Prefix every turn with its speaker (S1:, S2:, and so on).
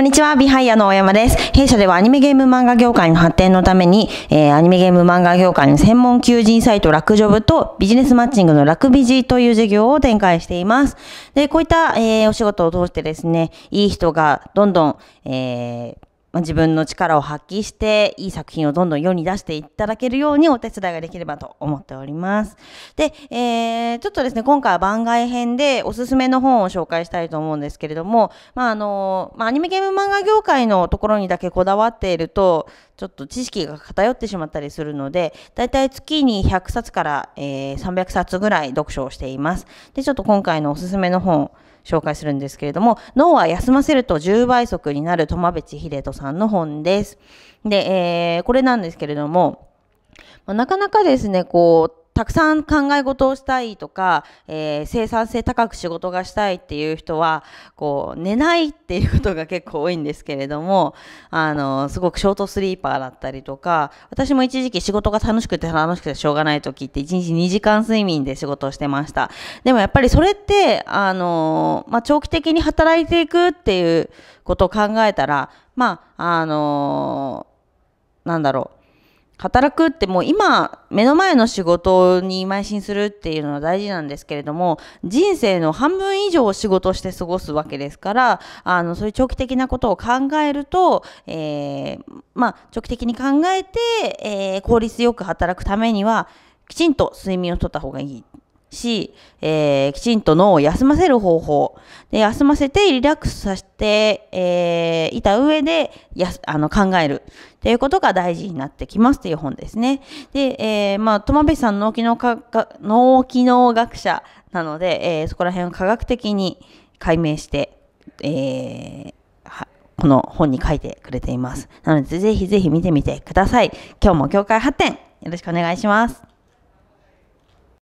S1: こんにちは、ビハイヤの大山です。弊社ではアニメゲーム漫画業界の発展のために、えー、アニメゲーム漫画業界の専門求人サイトラクジョブとビジネスマッチングのラクビジという事業を展開しています。で、こういった、えー、お仕事を通してですね、いい人がどんどん、えーまあ、自分の力を発揮していい作品をどんどん世に出していただけるようにお手伝いができればと思っております。で、えー、ちょっとですね、今回は番外編でおすすめの本を紹介したいと思うんですけれども、まああの、まあ、アニメゲーム漫画業界のところにだけこだわっていると、ちょっと知識が偏ってしまったりするので、だいたい月に100冊から、えー、300冊ぐらい読書をしています。で、ちょっと今回のおすすめの本、紹介するんですけれども、脳は休ませると10倍速になる友淵秀人さんの本です。で、えー、これなんですけれども、まあ、なかなかですね、こう、たくさん考え事をしたいとか、えー、生産性高く仕事がしたいっていう人は、こう、寝ないっていうことが結構多いんですけれども、あの、すごくショートスリーパーだったりとか、私も一時期仕事が楽しくて楽しくてしょうがない時って1日2時間睡眠で仕事をしてました。でもやっぱりそれって、あの、まあ、長期的に働いていくっていうことを考えたら、まあ、あの、なんだろう。働くってもう今目の前の仕事に邁進するっていうのは大事なんですけれども人生の半分以上を仕事して過ごすわけですからあのそういう長期的なことを考えると、えー、まあ、長期的に考えて、えー、効率よく働くためにはきちんと睡眠をとった方がいいし、えー、きちんと脳を休ませる方法で休ませてリラックスさせて、えー、いた上でやすあの考えるっていうことが大事になってきますという本ですね。で、えー、まあ、友部さん脳機能か脳機能学者なので、えー、そこら辺を科学的に解明して、えー、この本に書いてくれています。なので、ぜひぜひ見てみてください。今日も業界発展よろしくお願いします。